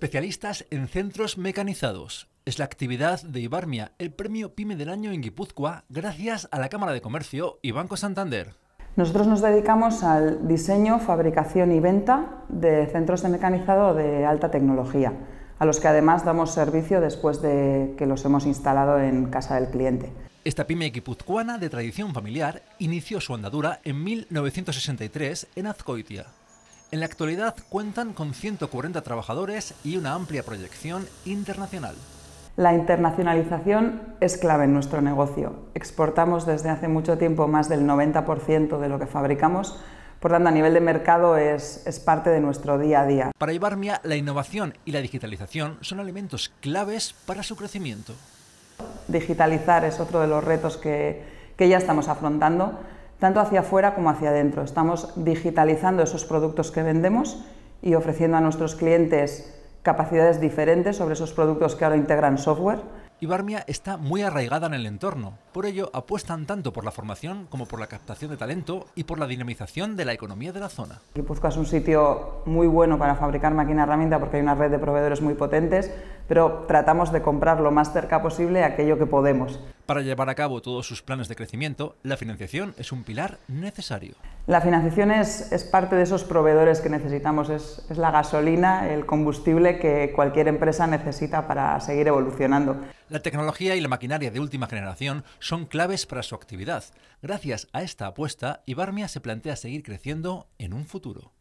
especialistas en centros mecanizados. Es la actividad de Ibarmia, el premio PYME del año en Guipúzcoa, gracias a la Cámara de Comercio y Banco Santander. Nosotros nos dedicamos al diseño, fabricación y venta de centros de mecanizado de alta tecnología, a los que además damos servicio después de que los hemos instalado en casa del cliente. Esta pyme guipuzcoana de tradición familiar inició su andadura en 1963 en Azcoitia. En la actualidad cuentan con 140 trabajadores y una amplia proyección internacional. La internacionalización es clave en nuestro negocio. Exportamos desde hace mucho tiempo más del 90% de lo que fabricamos, por tanto a nivel de mercado es, parte de nuestro día a día. Para Ibarmia, la innovación y la digitalización son elementos claves para su crecimiento. Digitalizar es otro de los retos que ya estamos afrontando tanto hacia afuera como hacia adentro. Estamos digitalizando esos productos que vendemos y ofreciendo a nuestros clientes capacidades diferentes sobre esos productos que ahora integran software. Ibarmia está muy arraigada en el entorno, por ello apuestan tanto por la formación como por la captación de talento y por la dinamización de la economía de la zona. Guipúzcoa es un sitio muy bueno para fabricar máquina herramienta porque hay una red de proveedores muy potentes, pero tratamos de comprar lo más cerca posible aquello que podemos. Para llevar a cabo todos sus planes de crecimiento, la financiación es un pilar necesario. La financiación es, parte de esos proveedores que necesitamos, es la gasolina, el combustible que cualquier empresa necesita para seguir evolucionando. La tecnología y la maquinaria de última generación son claves para su actividad. Gracias a esta apuesta, Ibarmia se plantea seguir creciendo en un futuro.